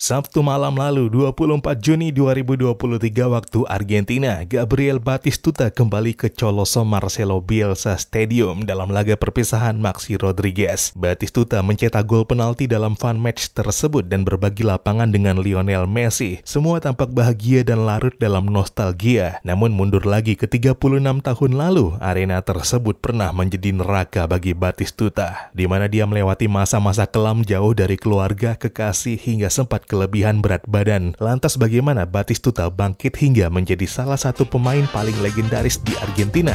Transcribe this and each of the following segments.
Sabtu malam lalu 24 Juni 2023 waktu Argentina, Gabriel Batistuta kembali ke Coloso Marcelo Bielsa Stadium dalam laga perpisahan Maxi Rodriguez. Batistuta mencetak gol penalti dalam fun match tersebut dan berbagi lapangan dengan Lionel Messi. Semua tampak bahagia dan larut dalam nostalgia. Namun mundur lagi ke 36 tahun lalu, arena tersebut pernah menjadi neraka bagi Batistuta, di mana dia melewati masa-masa kelam jauh dari keluarga, kekasih, hingga sempat kelebihan berat badan. Lantas bagaimana Batistuta bangkit hingga menjadi salah satu pemain paling legendaris di Argentina?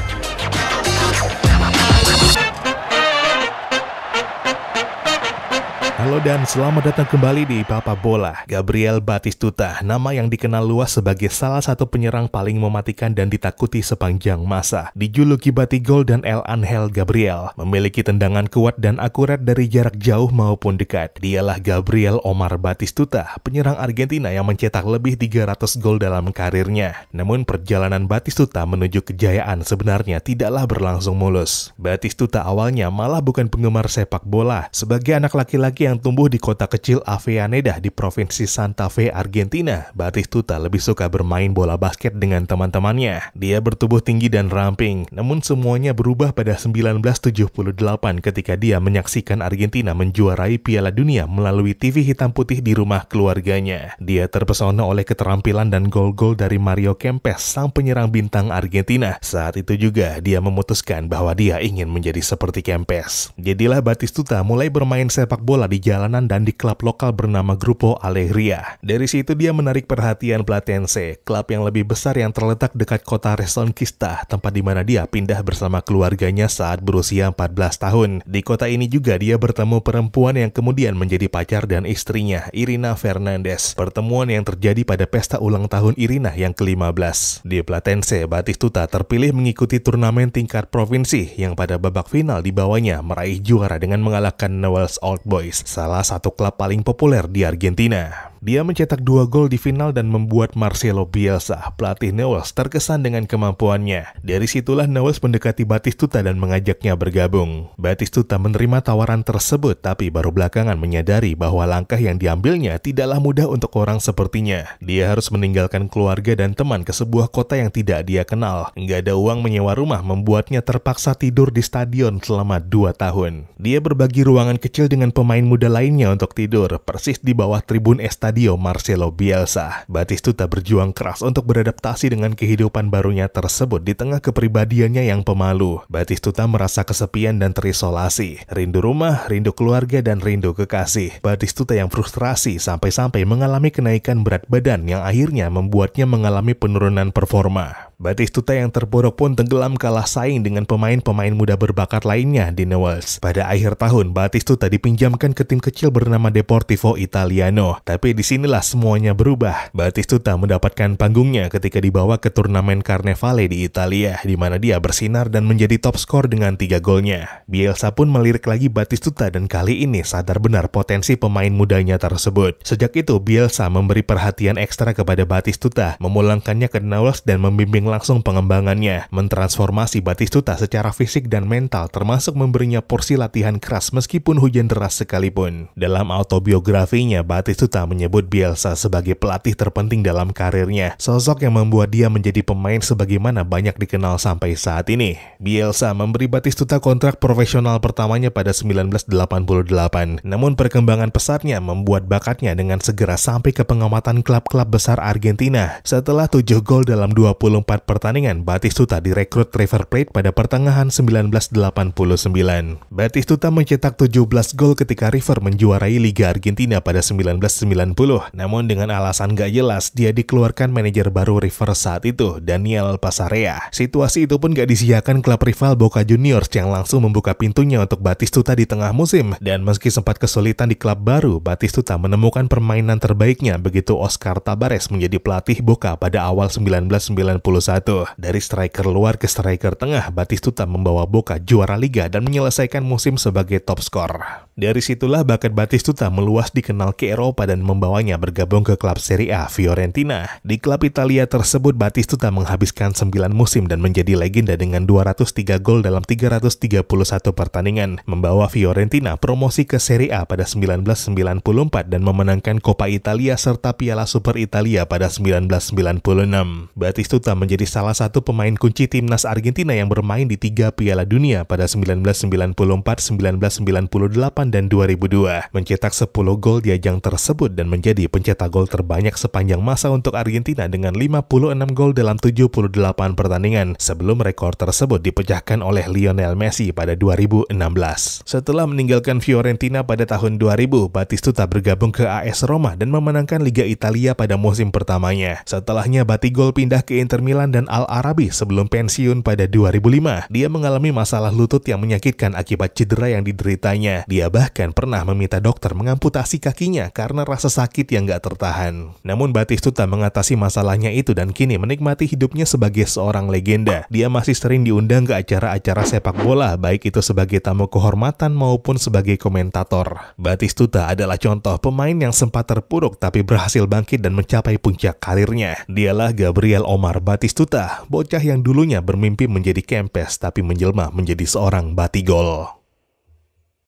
Halo dan selamat datang kembali di Papa Bola. Gabriel Batistuta, nama yang dikenal luas sebagai salah satu penyerang paling mematikan dan ditakuti sepanjang masa. Dijuluki Batigol dan El Angel Gabriel, memiliki tendangan kuat dan akurat dari jarak jauh maupun dekat. Dialah Gabriel Omar Batistuta, penyerang Argentina yang mencetak lebih 300 gol dalam karirnya. Namun perjalanan Batistuta menuju kejayaan sebenarnya tidaklah berlangsung mulus. Batistuta awalnya malah bukan penggemar sepak bola. Sebagai anak laki-laki yang yang tumbuh di kota kecil Avellaneda di provinsi Santa Fe, Argentina, Batistuta lebih suka bermain bola basket dengan teman-temannya. Dia bertubuh tinggi dan ramping, namun semuanya berubah pada 1978 ketika dia menyaksikan Argentina menjuarai Piala Dunia melalui TV hitam putih di rumah keluarganya. Dia terpesona oleh keterampilan dan gol-gol dari Mario Kempes, sang penyerang bintang Argentina. Saat itu juga dia memutuskan bahwa dia ingin menjadi seperti Kempes. Jadilah Batistuta mulai bermain sepak bola di jalanan dan di klub lokal bernama Grupo Alegria. Dari situ dia menarik perhatian Platense, klub yang lebih besar yang terletak dekat kota Resonkista, tempat di mana dia pindah bersama keluarganya saat berusia 14 tahun. Di kota ini juga dia bertemu perempuan yang kemudian menjadi pacar dan istrinya, Irina Fernandez. Pertemuan yang terjadi pada pesta ulang tahun Irina yang ke-15. Di Platense, Batistuta terpilih mengikuti turnamen tingkat provinsi yang pada babak final dibawanya meraih juara dengan mengalahkan Newell's Old Boys salah satu klub paling populer di Argentina. Dia mencetak dua gol di final dan membuat Marcelo Bielsa, pelatih Newells, terkesan dengan kemampuannya. Dari situlah Newells mendekati Batistuta dan mengajaknya bergabung. Batistuta menerima tawaran tersebut, tapi baru belakangan menyadari bahwa langkah yang diambilnya tidaklah mudah untuk orang sepertinya. Dia harus meninggalkan keluarga dan teman ke sebuah kota yang tidak dia kenal. Nggak ada uang menyewa rumah membuatnya terpaksa tidur di stadion selama dua tahun. Dia berbagi ruangan kecil dengan pemain muda lainnya untuk tidur, persis di bawah tribun estadion Estadio Marcelo Bielsa. Batistuta berjuang keras untuk beradaptasi dengan kehidupan barunya tersebut di tengah kepribadiannya yang pemalu. Batistuta merasa kesepian dan terisolasi, rindu rumah, rindu keluarga, dan rindu kekasih. Batistuta yang frustrasi sampai-sampai mengalami kenaikan berat badan yang akhirnya membuatnya mengalami penurunan performa. Batistuta yang terborok pun tenggelam kalah saing dengan pemain-pemain muda berbakat lainnya di Newell's. Pada akhir tahun, Batistuta dipinjamkan ke tim kecil bernama Deportivo Italiano. Tapi disinilah semuanya berubah. Batistuta mendapatkan panggungnya ketika dibawa ke turnamen Carnevale di Italia, di mana dia bersinar dan menjadi top skor dengan tiga golnya. Bielsa pun melirik lagi Batistuta dan kali ini sadar benar potensi pemain mudanya tersebut. Sejak itu, Bielsa memberi perhatian ekstra kepada Batistuta, memulangkannya ke Newell's dan membimbing memimpin langsung pengembangannya, mentransformasi Batistuta secara fisik dan mental termasuk memberinya porsi latihan keras meskipun hujan deras sekalipun. Dalam autobiografinya, Batistuta menyebut Bielsa sebagai pelatih terpenting dalam karirnya, sosok yang membuat dia menjadi pemain sebagaimana banyak dikenal sampai saat ini. Bielsa memberi Batistuta kontrak profesional pertamanya pada 1988, namun perkembangan pesatnya membuat bakatnya dengan segera sampai ke pengamatan klub-klub besar Argentina. Setelah 7 gol dalam 24 empat pertandingan, Batistuta direkrut River Plate pada pertengahan 1989. Batistuta mencetak 17 gol ketika River menjuarai Liga Argentina pada 1990. Namun dengan alasan gak jelas, dia dikeluarkan manajer baru River saat itu, Daniel Pasarea. Situasi itu pun gak disiakan klub rival Boca Juniors yang langsung membuka pintunya untuk Batistuta di tengah musim. Dan meski sempat kesulitan di klub baru, Batistuta menemukan permainan terbaiknya begitu Oscar Tabares menjadi pelatih Boca pada awal 1990. Dari striker luar ke striker tengah, Batistuta membawa Boca juara liga dan menyelesaikan musim sebagai top skor. Dari situlah bakat Batistuta meluas dikenal ke Eropa dan membawanya bergabung ke klub Serie A Fiorentina. Di klub Italia tersebut Batistuta menghabiskan 9 musim dan menjadi legenda dengan 203 gol dalam 331 pertandingan, membawa Fiorentina promosi ke Serie A pada 1994 dan memenangkan Coppa Italia serta Piala Super Italia pada 1996. Batistuta menjadi menjadi salah satu pemain kunci timnas Argentina yang bermain di tiga Piala Dunia pada 1994, 1998, dan 2002. Mencetak 10 gol di ajang tersebut dan menjadi pencetak gol terbanyak sepanjang masa untuk Argentina dengan 56 gol dalam 78 pertandingan sebelum rekor tersebut dipecahkan oleh Lionel Messi pada 2016. Setelah meninggalkan Fiorentina pada tahun 2000, Batistuta bergabung ke AS Roma dan memenangkan Liga Italia pada musim pertamanya. Setelahnya Batigol pindah ke Inter Milan al quran dan Al-Arabi sebelum pensiun pada 2005. Dia mengalami masalah lutut yang menyakitkan akibat cedera yang dideritanya. Dia bahkan pernah meminta dokter mengamputasi kakinya karena rasa sakit yang gak tertahan. Namun Batistuta mengatasi masalahnya itu dan kini menikmati hidupnya sebagai seorang legenda. Dia masih sering diundang ke acara-acara sepak bola, baik itu sebagai tamu kehormatan maupun sebagai komentator. Batistuta adalah contoh pemain yang sempat terpuruk tapi berhasil bangkit dan mencapai puncak karirnya. Dialah Gabriel Omar Batistuta Batistuta, bocah yang dulunya bermimpi menjadi kempes tapi menjelma menjadi seorang batigol.